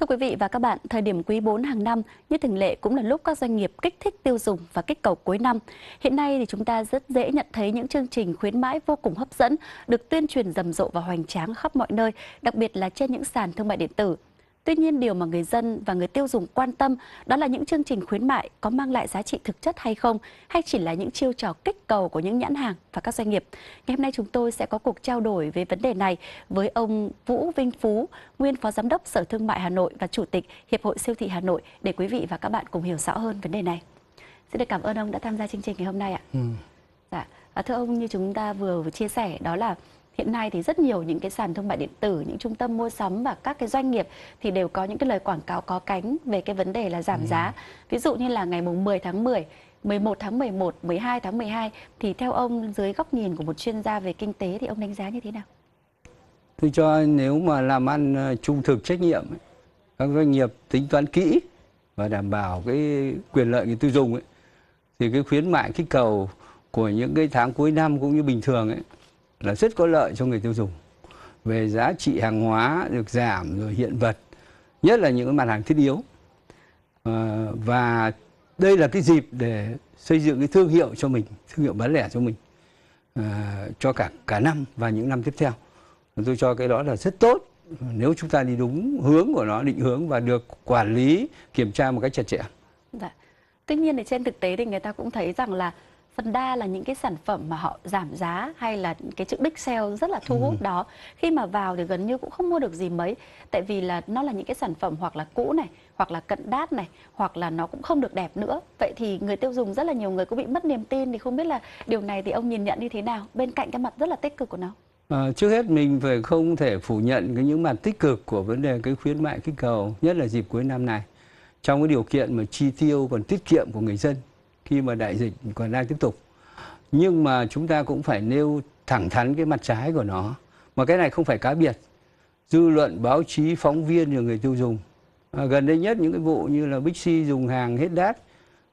Thưa quý vị và các bạn, thời điểm quý 4 hàng năm như thường lệ cũng là lúc các doanh nghiệp kích thích tiêu dùng và kích cầu cuối năm. Hiện nay thì chúng ta rất dễ nhận thấy những chương trình khuyến mãi vô cùng hấp dẫn được tuyên truyền rầm rộ và hoành tráng khắp mọi nơi, đặc biệt là trên những sàn thương mại điện tử Tuy nhiên điều mà người dân và người tiêu dùng quan tâm đó là những chương trình khuyến mại có mang lại giá trị thực chất hay không hay chỉ là những chiêu trò kích cầu của những nhãn hàng và các doanh nghiệp. Ngày hôm nay chúng tôi sẽ có cuộc trao đổi về vấn đề này với ông Vũ Vinh Phú, nguyên Phó Giám đốc Sở Thương mại Hà Nội và Chủ tịch Hiệp hội Siêu thị Hà Nội để quý vị và các bạn cùng hiểu rõ hơn vấn đề này. Xin được cảm ơn ông đã tham gia chương trình ngày hôm nay ạ. Ừ. Dạ, thưa ông như chúng ta vừa chia sẻ đó là hiện nay thì rất nhiều những cái sàn thương mại điện tử những trung tâm mua sắm và các cái doanh nghiệp thì đều có những cái lời quảng cáo có cánh về cái vấn đề là giảm giá ừ. ví dụ như là ngày mùng 10 tháng 10 11 tháng 11, 12 tháng 12 thì theo ông dưới góc nhìn của một chuyên gia về kinh tế thì ông đánh giá như thế nào? Tôi cho nếu mà làm ăn ờ, trung thực trách nhiệm các doanh nghiệp tính toán kỹ và đảm bảo cái quyền lợi người tiêu dùng ấy thì cái khuyến mại kích cầu của những cái tháng cuối năm cũng như bình thường ấy là rất có lợi cho người tiêu dùng về giá trị hàng hóa được giảm rồi hiện vật nhất là những cái mặt hàng thiết yếu à, và đây là cái dịp để xây dựng cái thương hiệu cho mình thương hiệu bán lẻ cho mình à, cho cả cả năm và những năm tiếp theo tôi cho cái đó là rất tốt nếu chúng ta đi đúng hướng của nó định hướng và được quản lý kiểm tra một cách chặt chẽ. Dạ. Tuy nhiên thì trên thực tế thì người ta cũng thấy rằng là phần đa là những cái sản phẩm mà họ giảm giá hay là cái chữ đích sale rất là thu hút ừ. đó khi mà vào thì gần như cũng không mua được gì mấy tại vì là nó là những cái sản phẩm hoặc là cũ này hoặc là cận đát này hoặc là nó cũng không được đẹp nữa vậy thì người tiêu dùng rất là nhiều người cũng bị mất niềm tin thì không biết là điều này thì ông nhìn nhận như thế nào bên cạnh cái mặt rất là tích cực của nó À, trước hết mình phải không thể phủ nhận cái những mặt tích cực của vấn đề cái khuyến mại kích cầu nhất là dịp cuối năm này trong cái điều kiện mà chi tiêu còn tiết kiệm của người dân khi mà đại dịch còn đang tiếp tục nhưng mà chúng ta cũng phải nêu thẳng thắn cái mặt trái của nó mà cái này không phải cá biệt dư luận báo chí phóng viên và người tiêu dùng à, gần đây nhất những cái vụ như là Bixi dùng hàng hết đát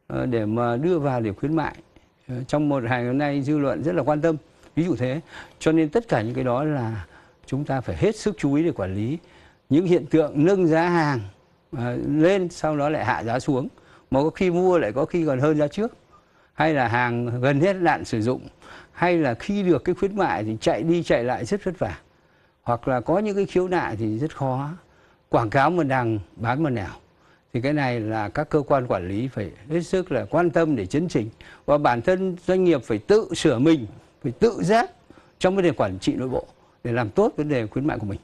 à, để mà đưa vào để khuyến mại à, trong một hàng hôm nay dư luận rất là quan tâm ví dụ thế cho nên tất cả những cái đó là chúng ta phải hết sức chú ý để quản lý những hiện tượng nâng giá hàng à, lên sau đó lại hạ giá xuống mà có khi mua lại có khi còn hơn ra trước hay là hàng gần hết hạn sử dụng hay là khi được cái khuyến mại thì chạy đi chạy lại rất vất vả hoặc là có những cái khiếu nại thì rất khó quảng cáo một đằng bán một nẻo thì cái này là các cơ quan quản lý phải hết sức là quan tâm để chấn chỉnh và bản thân doanh nghiệp phải tự sửa mình phải tự giác trong vấn đề quản trị nội bộ để làm tốt vấn đề khuyến mại của mình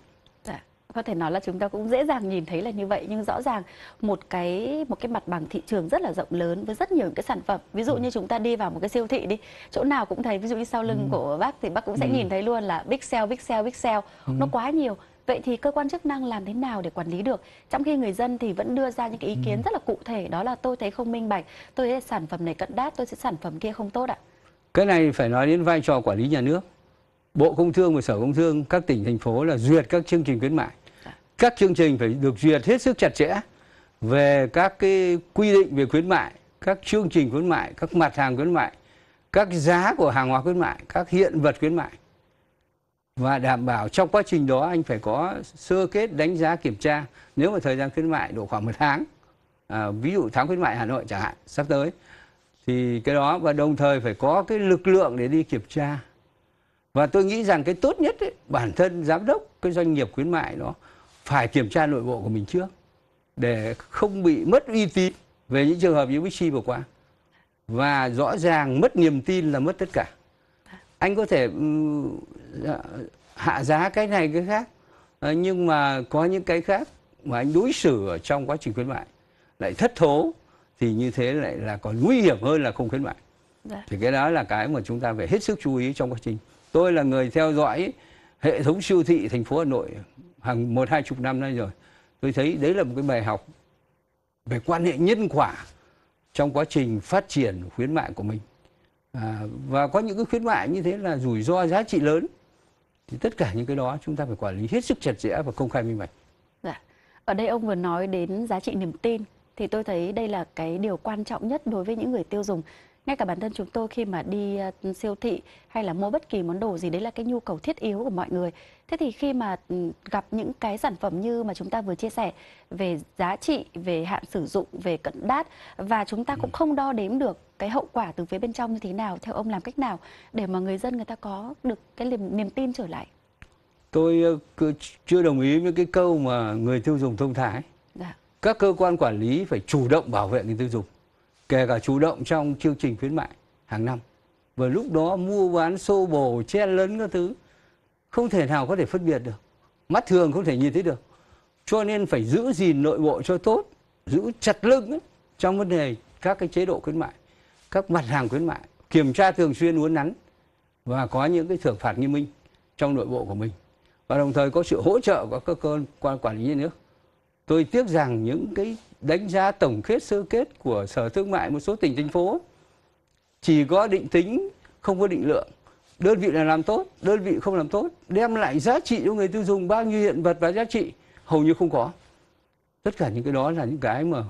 có thể nói là chúng ta cũng dễ dàng nhìn thấy là như vậy nhưng rõ ràng một cái một cái mặt bằng thị trường rất là rộng lớn với rất nhiều những cái sản phẩm ví dụ ừ. như chúng ta đi vào một cái siêu thị đi chỗ nào cũng thấy ví dụ như sau lưng ừ. của bác thì bác cũng sẽ ừ. nhìn thấy luôn là big sale big sale big sale ừ. nó quá nhiều vậy thì cơ quan chức năng làm thế nào để quản lý được trong khi người dân thì vẫn đưa ra những cái ý kiến ừ. rất là cụ thể đó là tôi thấy không minh bạch tôi thấy sản phẩm này cận đát tôi sẽ sản phẩm kia không tốt ạ cái này phải nói đến vai trò quản lý nhà nước bộ công thương và sở công thương các tỉnh thành phố là duyệt các chương trình khuyến mại các chương trình phải được duyệt hết sức chặt chẽ về các cái quy định về khuyến mại, các chương trình khuyến mại, các mặt hàng khuyến mại, các giá của hàng hóa khuyến mại, các hiện vật khuyến mại. Và đảm bảo trong quá trình đó anh phải có sơ kết đánh giá kiểm tra nếu mà thời gian khuyến mại độ khoảng một tháng. À, ví dụ tháng khuyến mại Hà Nội chẳng hạn sắp tới thì cái đó và đồng thời phải có cái lực lượng để đi kiểm tra và tôi nghĩ rằng cái tốt nhất ấy, bản thân giám đốc cái doanh nghiệp khuyến mại đó phải kiểm tra nội bộ của mình trước để không bị mất uy tín về những trường hợp như Bixi vừa qua và rõ ràng mất niềm tin là mất tất cả anh có thể ừ, dạ, hạ giá cái này cái khác ờ, nhưng mà có những cái khác mà anh đối xử ở trong quá trình khuyến mại lại thất thố thì như thế lại là còn nguy hiểm hơn là không khuyến mại Đã. Dạ. thì cái đó là cái mà chúng ta phải hết sức chú ý trong quá trình tôi là người theo dõi hệ thống siêu thị thành phố hà nội hàng một hai chục năm nay rồi tôi thấy đấy là một cái bài học về quan hệ nhân quả trong quá trình phát triển khuyến mại của mình à, và có những cái khuyến mại như thế là rủi ro giá trị lớn thì tất cả những cái đó chúng ta phải quản lý hết sức chặt chẽ và công khai minh bạch. Dạ. Ở đây ông vừa nói đến giá trị niềm tin thì tôi thấy đây là cái điều quan trọng nhất đối với những người tiêu dùng ngay cả bản thân chúng tôi khi mà đi ờ, siêu thị hay là mua bất kỳ món đồ gì đấy là cái nhu cầu thiết yếu của mọi người thế thì khi mà ừ, gặp những cái sản phẩm như mà chúng ta vừa chia sẻ về giá trị về hạn sử dụng về cận đát và chúng ta ừ. cũng không đo đếm được cái hậu quả từ phía bên trong như thế nào theo ông làm cách nào để mà người dân người ta có được cái niềm, niềm tin trở lại tôi ờ, chưa đồng ý với cái câu mà người tiêu dùng thông thái dạ. các cơ quan quản lý phải chủ động bảo vệ người tiêu dùng kể cả chủ động trong chương trình khuyến mại hàng năm. Và lúc đó mua bán xô bồ, chen lấn các thứ không thể nào có thể phân biệt được. Mắt thường không thể nhìn thấy được. Cho nên phải giữ gìn nội bộ cho tốt, giữ chặt lưng ấy, trong vấn đề các cái chế độ khuyến mại, các mặt hàng khuyến mại, kiểm tra thường xuyên uốn nắn và có những cái thưởng phạt nghiêm minh trong nội bộ của mình và đồng thời có sự hỗ trợ của các cơ quan quản lý nhà nước tôi tiếc rằng những cái đánh giá tổng kết sơ kết của sở thương mại một số tỉnh thành phố chỉ có định tính không có định lượng đơn vị là làm tốt đơn vị không làm tốt đem lại giá trị cho người tiêu dùng bao nhiêu hiện vật và giá trị hầu như không có tất cả những cái đó là những cái mà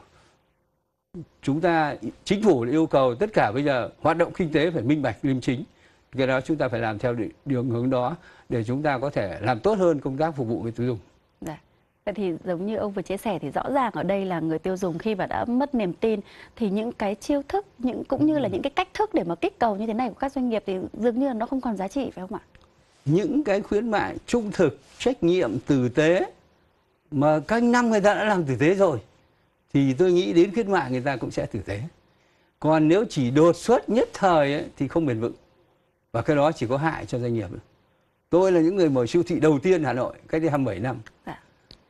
chúng ta chính phủ yêu cầu tất cả bây giờ hoạt động kinh tế phải minh bạch liêm chính cái đó chúng ta phải làm theo đường hướng đó để chúng ta có thể làm tốt hơn công tác phục vụ người tiêu dùng Vậy thì giống như ông vừa chia sẻ thì rõ ràng ở đây là người tiêu dùng khi mà đã mất niềm tin thì những cái chiêu thức những cũng như là ừ. những cái cách thức để mà kích cầu như thế này của các doanh nghiệp thì dường như là nó không còn giá trị phải không ạ? Những cái khuyến mại trung thực, trách nhiệm, tử tế mà các năm người ta đã làm tử tế rồi thì tôi nghĩ đến khuyến mại người ta cũng sẽ tử tế. Còn nếu chỉ đột xuất nhất thời ấy, thì không bền vững và cái đó chỉ có hại cho doanh nghiệp. Tôi là những người mở siêu thị đầu tiên Hà Nội cách đây 27 năm. À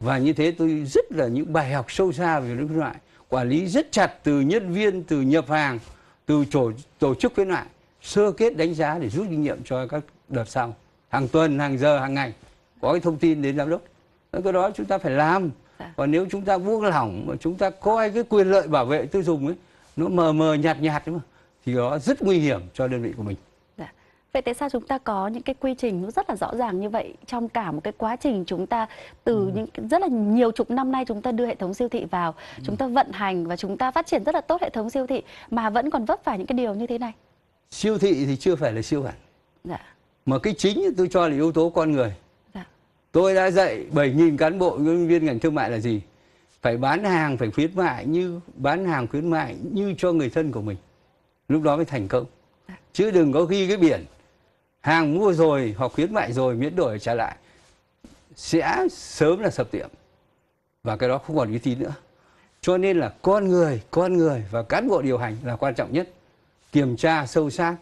và như thế tôi rất là những bài học sâu xa về đối loại quản lý rất chặt từ nhân viên từ nhập hàng từ tổ, tổ chức khuyến mại sơ kết đánh giá để rút kinh nghiệm cho các đợt sau hàng tuần hàng giờ hàng ngày có cái thông tin đến giám đốc cái đó chúng ta phải làm còn dạ. nếu chúng ta buông lỏng mà chúng ta coi cái quyền lợi bảo vệ tiêu dùng ấy nó mờ mờ nhạt nhạt ấy mà thì đó rất nguy hiểm cho đơn vị của mình Vậy tại sao chúng ta có những cái quy trình nó rất là rõ ràng như vậy trong cả một cái quá trình chúng ta từ ừ. những rất là nhiều chục năm nay chúng ta đưa hệ thống siêu thị vào, ừ. chúng ta vận hành và chúng ta phát triển rất là tốt hệ thống siêu thị mà vẫn còn vấp phải những cái điều như thế này? Siêu thị thì chưa phải là siêu hẳn. Dạ. Mà cái chính tôi cho là yếu tố con người. Dạ. Tôi đã dạy 7.000 cán bộ nhân viên ngành thương mại là gì? Phải bán hàng, phải khuyến mại như bán hàng khuyến mại như cho người thân của mình. Lúc đó mới thành công. Dạ. Chứ đừng có ghi cái biển hàng mua rồi hoặc khuyến mại rồi miễn đổi trả lại sẽ sớm là sập tiệm và cái đó không còn uy tín nữa cho nên là con người con người và cán bộ điều hành là quan trọng nhất kiểm tra sâu sát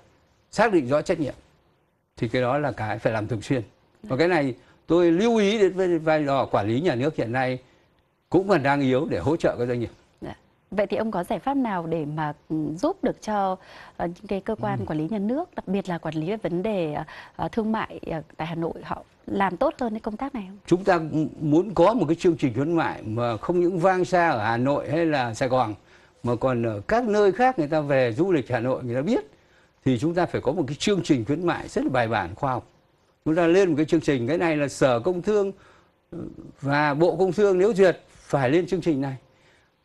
xác định rõ trách nhiệm thì cái đó là cái phải làm thường xuyên và cái này tôi lưu ý đến vai trò quản lý nhà nước hiện nay cũng còn đang yếu để hỗ trợ các doanh nghiệp Vậy thì ông có giải pháp nào để mà ừ, giúp được cho ờ, những cái cơ quan ừ. quản lý nhà nước, đặc biệt là quản lý về vấn đề ờ, ờ, thương mại tại Hà Nội họ làm tốt hơn cái công tác này không? Chúng ta muốn có một cái chương trình khuyến mại mà không những vang xa ở Hà Nội hay là Sài Gòn mà còn ở các nơi khác người ta về du lịch Hà Nội người ta biết thì chúng ta phải có một cái chương trình khuyến mại rất là bài bản khoa học. Chúng ta lên một cái chương trình cái này là Sở Công Thương ừ, và Bộ Công Thương nếu duyệt phải lên chương trình này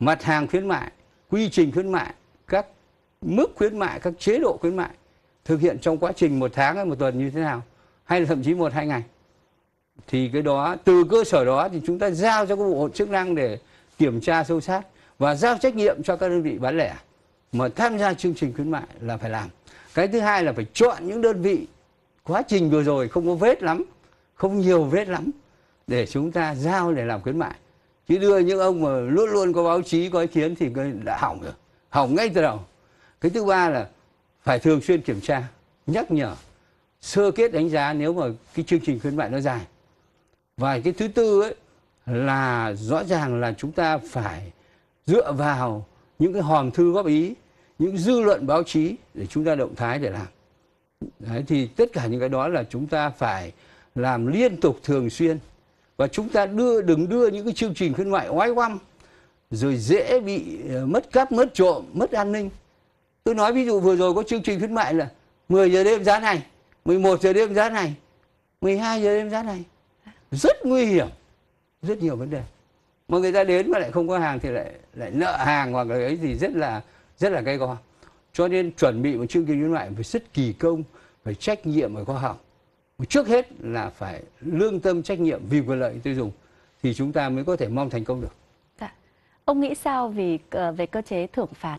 mặt hàng khuyến mại, quy trình khuyến mại, các mức khuyến mại, các chế độ khuyến mại thực hiện trong quá trình một tháng hay một tuần như thế nào hay là thậm chí một hai ngày thì cái đó từ cơ sở đó thì chúng ta giao cho các bộ chức năng để kiểm tra sâu sát và giao trách nhiệm cho các đơn vị bán lẻ mà tham gia chương trình khuyến mại là phải làm cái thứ hai là phải chọn những đơn vị quá trình vừa rồi không có vết lắm không nhiều vết lắm để chúng ta giao để làm khuyến mại chứ đưa những ông mà luôn luôn có báo chí có ý kiến thì đã hỏng rồi hỏng ngay từ đầu cái thứ ba là phải thường xuyên kiểm tra nhắc nhở sơ kết đánh giá nếu mà cái chương trình khuyến mại nó dài và cái thứ tư ấy là rõ ràng là chúng ta phải dựa vào những cái hòm thư góp ý những dư luận báo chí để chúng ta động thái để làm Đấy, thì tất cả những cái đó là chúng ta phải làm liên tục thường xuyên và chúng ta đưa đừng đưa những cái chương trình khuyến mại oái oăm rồi dễ bị ờ, mất cắp mất trộm mất an ninh tôi nói ví dụ vừa rồi có chương trình khuyến mại là 10 giờ đêm giá này 11 giờ đêm giá này 12 giờ đêm giá này rất nguy hiểm rất nhiều vấn đề mà người ta đến mà lại không có hàng thì lại lại nợ hàng hoặc là ấy thì rất là rất là gây go cho nên chuẩn bị một chương trình khuyến mại phải rất kỳ công phải trách nhiệm phải khoa học trước hết là phải lương tâm trách nhiệm vì quyền lợi tiêu dùng thì chúng ta mới có thể mong thành công được. Dạ. Ông nghĩ sao vì ờ, về cơ chế thưởng phạt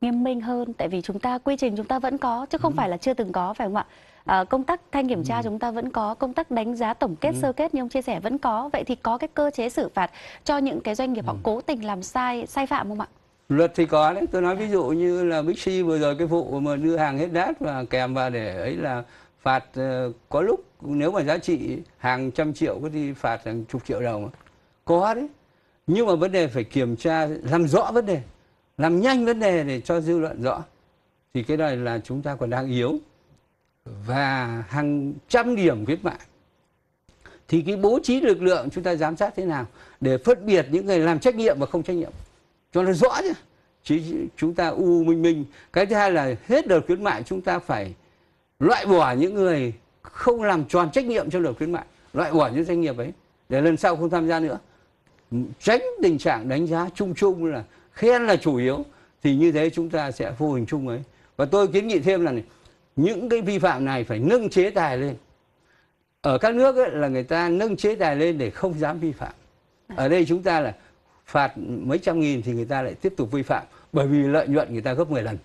nghiêm minh hơn tại vì chúng ta quy trình chúng ta vẫn có chứ không ừ. phải là chưa từng có phải không ạ? À, công tác thanh kiểm tra ừ. chúng ta vẫn có, công tác đánh giá tổng kết ừ. sơ kết như ông chia sẻ vẫn có. Vậy thì có cái cơ chế xử phạt cho những cái doanh nghiệp ừ. họ cố tình làm sai sai phạm không ạ? Luật thì có đấy, tôi nói dạ. ví dụ như là Bixi vừa rồi cái vụ mà đưa hàng hết đát và kèm vào để ấy là phạt ờ, có lúc nếu mà giá trị hàng trăm triệu có đi phạt hàng chục triệu đồng có đấy nhưng mà vấn đề phải kiểm tra làm rõ vấn đề làm nhanh vấn đề để cho dư luận rõ thì cái này là chúng ta còn đang yếu và hàng trăm điểm viết mạng thì cái bố trí lực lượng chúng ta giám sát thế nào để phân biệt những người làm trách nhiệm và không trách nhiệm cho nó rõ chứ chứ chúng ta u minh minh cái thứ hai là hết đợt khuyến mại chúng ta phải loại bỏ những người không làm tròn trách nhiệm trong đợt khuyến mại loại bỏ những doanh nghiệp ấy để lần sau không tham gia nữa tránh tình trạng đánh giá chung chung là khen là chủ yếu thì như thế chúng ta sẽ vô hình chung ấy và tôi kiến nghị thêm là này, những cái vi phạm này phải nâng chế tài lên ở các nước ấy, là người ta nâng chế tài lên để không dám vi phạm ở đây chúng ta là phạt mấy trăm nghìn thì người ta lại tiếp tục vi phạm bởi vì lợi nhuận người ta gấp 10 lần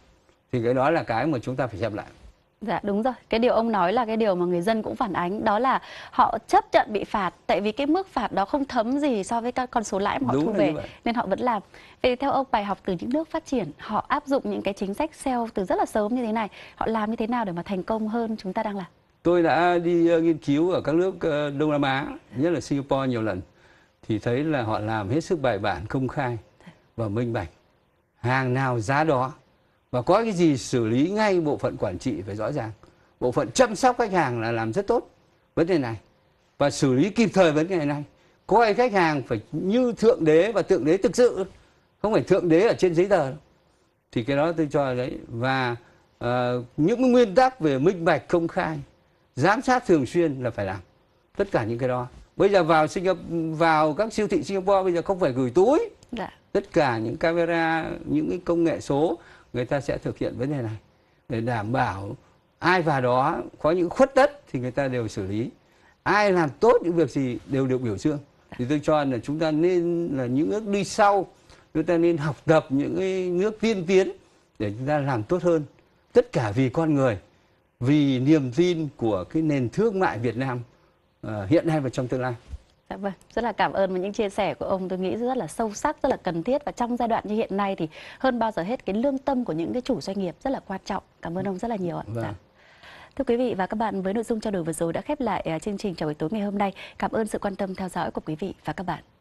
thì cái đó là cái mà chúng ta phải xem lại Dạ đúng rồi, cái điều ông nói là cái điều mà người dân cũng phản ánh đó là họ chấp nhận bị phạt tại vì cái mức phạt đó không thấm gì so với các con số lãi mà họ đúng thu về nên họ vẫn làm. Vậy theo ông bài học từ những nước phát triển họ áp dụng những cái chính sách sale từ rất là sớm như thế này, họ làm như thế nào để mà thành công hơn chúng ta đang làm? Tôi đã đi uh, nghiên cứu ở các nước uh, Đông Nam Á, nhất là Singapore nhiều lần thì thấy là họ làm hết sức bài bản, công khai và minh bạch. Hàng nào giá đó và có cái gì xử lý ngay bộ phận quản trị phải rõ ràng bộ phận chăm sóc khách hàng là làm rất tốt vấn đề này và xử lý kịp thời vấn đề này coi khách hàng phải như thượng đế và thượng đế thực sự không phải thượng đế ở trên giấy tờ thì cái đó tôi cho đấy và uh, những nguyên tắc về minh bạch công khai giám sát thường xuyên là phải làm tất cả những cái đó bây giờ vào Singapore, vào các siêu thị Singapore bây giờ không phải gửi túi dạ. tất cả những camera những cái công nghệ số người ta sẽ thực hiện vấn đề này để đảm bảo ai vào đó có những khuất tất thì người ta đều xử lý ai làm tốt những việc gì đều được biểu dương thì tôi cho là chúng ta nên là những nước đi sau chúng ta nên học tập những cái nước tiên tiến để chúng ta làm tốt hơn tất cả vì con người vì niềm tin của cái nền thương mại Việt Nam uh, hiện nay và trong tương lai Dạ vâng, rất là cảm ơn với những chia sẻ của ông tôi nghĩ rất là sâu sắc, rất là cần thiết và trong giai đoạn như hiện nay thì hơn bao giờ hết cái lương tâm của những cái chủ doanh nghiệp rất là quan trọng. Cảm ơn ông rất là nhiều ạ. Vâng. Dạ. Thưa quý vị và các bạn, với nội dung trao đổi vừa rồi đã khép lại à, chương trình chào buổi tối ngày hôm nay. Cảm ơn sự quan tâm theo dõi của quý vị và các bạn.